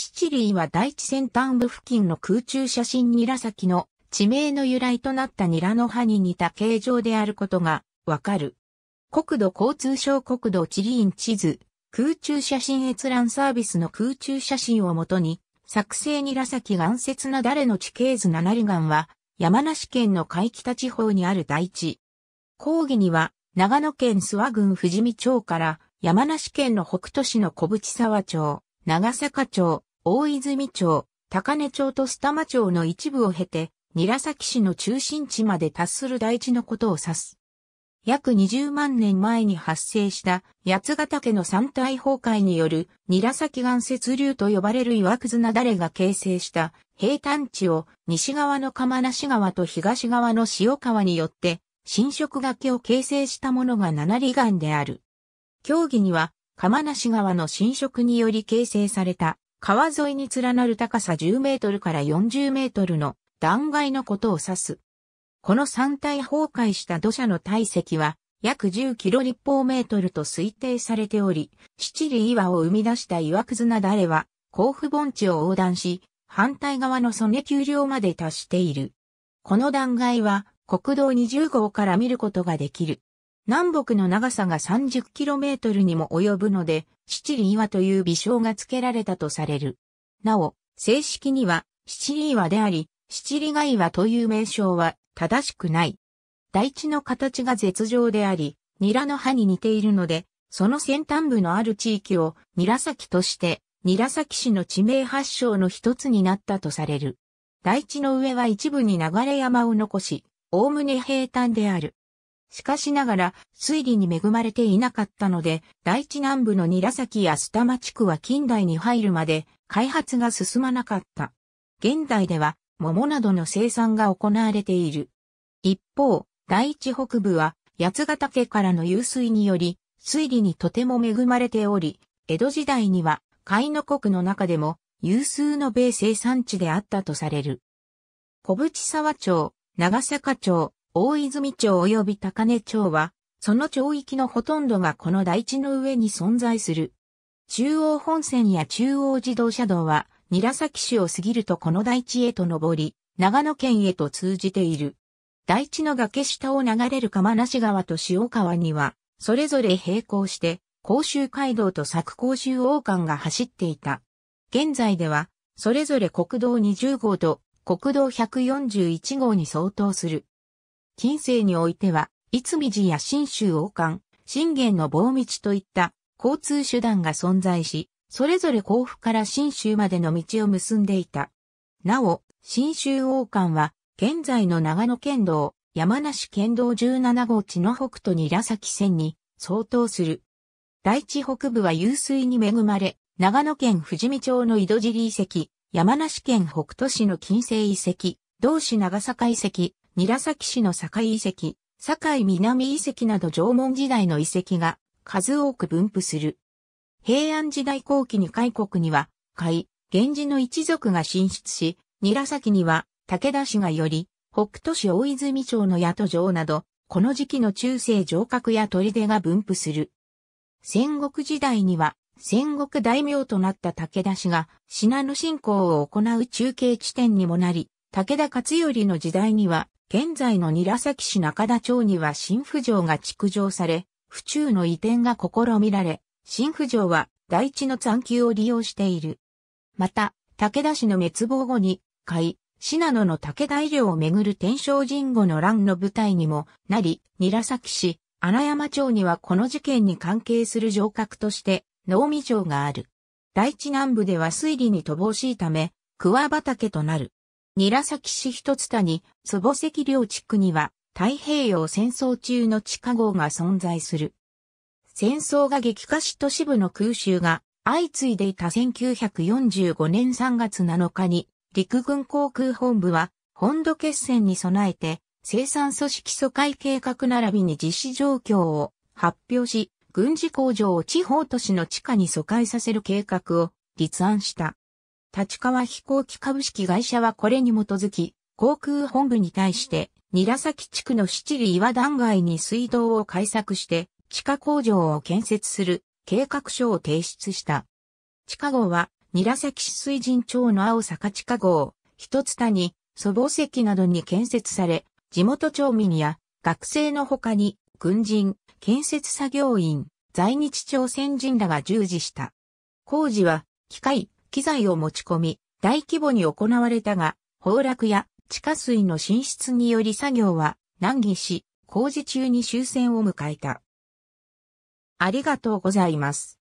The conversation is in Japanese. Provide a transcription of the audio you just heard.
シチリーは大地先端部付近の空中写真ニラ先の地名の由来となったニラの葉に似た形状であることがわかる。国土交通省国土地理院地図、空中写真閲覧サービスの空中写真をもとに、作成ニラ先岩節な誰の地形図七里岩は、山梨県の海北地方にある大地。講義には、長野県諏訪郡富士見町から、山梨県の北杜市の小淵沢町、長坂町、大泉町、高根町と須玉町の一部を経て、韮崎市の中心地まで達する大地のことを指す。約20万年前に発生した八ヶ岳の山体崩壊による韮崎岩雪流と呼ばれる岩屑なだれが形成した平坦地を西側の釜無川と東側の塩川によって侵食崖を形成したものが七里岩である。競技には釜無川の侵食により形成された川沿いに連なる高さ10メートルから40メートルの断崖のことを指す。この山体崩壊した土砂の体積は約10キロ立方メートルと推定されており、七里岩を生み出した岩くずなだれは、甲府盆地を横断し、反対側の曽根丘陵まで達している。この断崖は国道20号から見ることができる。南北の長さが30キロメートルにも及ぶので、七里岩という微笑が付けられたとされる。なお、正式には、七里岩であり、七里ヶ岩という名称は正しくない。大地の形が絶状であり、ニラの葉に似ているので、その先端部のある地域をニラ崎として、ニラ崎市の地名発祥の一つになったとされる。大地の上は一部に流れ山を残し、おおむね平坦である。しかしながら、水利に恵まれていなかったので、第一南部の韮崎や須玉地区は近代に入るまで、開発が進まなかった。現代では、桃などの生産が行われている。一方、第一北部は、八ヶ岳からの湧水により、水利にとても恵まれており、江戸時代には、海の国の中でも、有数の米生産地であったとされる。小淵沢町、長坂町、大泉町及び高根町は、その町域のほとんどがこの台地の上に存在する。中央本線や中央自動車道は、韮崎市を過ぎるとこの台地へと登り、長野県へと通じている。台地の崖下を流れる釜無川と塩川には、それぞれ並行して、甲州街道と佐久甲州王冠が走っていた。現在では、それぞれ国道20号と国道141号に相当する。近世においては、いつみじや新州王冠、信玄の棒道といった交通手段が存在し、それぞれ甲府から新州までの道を結んでいた。なお、新州王冠は、現在の長野県道、山梨県道17号地の北斗に矢崎線に相当する。大地北部は湧水に恵まれ、長野県富士見町の井戸尻遺跡、山梨県北斗市の近世遺跡、同市長坂遺跡、韮崎市の境遺跡、境南遺跡など縄文時代の遺跡が数多く分布する。平安時代後期に開国には、海、源氏の一族が進出し、韮崎には武田氏がより、北斗市大泉町の宿城など、この時期の中世城郭や砦が分布する。戦国時代には、戦国大名となった武田氏が、信濃信仰を行う中継地点にもなり、武田勝頼の時代には、現在の韮崎市中田町には新府城が築城され、府中の移転が試みられ、新府城は大地の残旧を利用している。また、武田氏の滅亡後に、海、信濃の武田医療をめぐる天正神後の乱の舞台にもなり、韮崎市、穴山町にはこの事件に関係する城郭として、能見城がある。大地南部では水利に乏しいため、桑畑となる。韮崎市一つ谷、母関領地区には、太平洋戦争中の地下壕が存在する。戦争が激化し都市部の空襲が相次いでいた1945年3月7日に、陸軍航空本部は、本土決戦に備えて、生産組織疎開計画並びに実施状況を発表し、軍事工場を地方都市の地下に疎開させる計画を立案した。立川飛行機株式会社はこれに基づき、航空本部に対して、韮崎地区の七里岩断崖に水道を開削して、地下工場を建設する計画書を提出した。地下号は、韮崎市水神町の青坂地下号、一つ谷、祖母石などに建設され、地元町民や学生の他に軍人、建設作業員、在日朝鮮人らが従事した。工事は、機械、機材を持ち込み、大規模に行われたが、崩落や地下水の浸出により作業は難儀し、工事中に終戦を迎えた。ありがとうございます。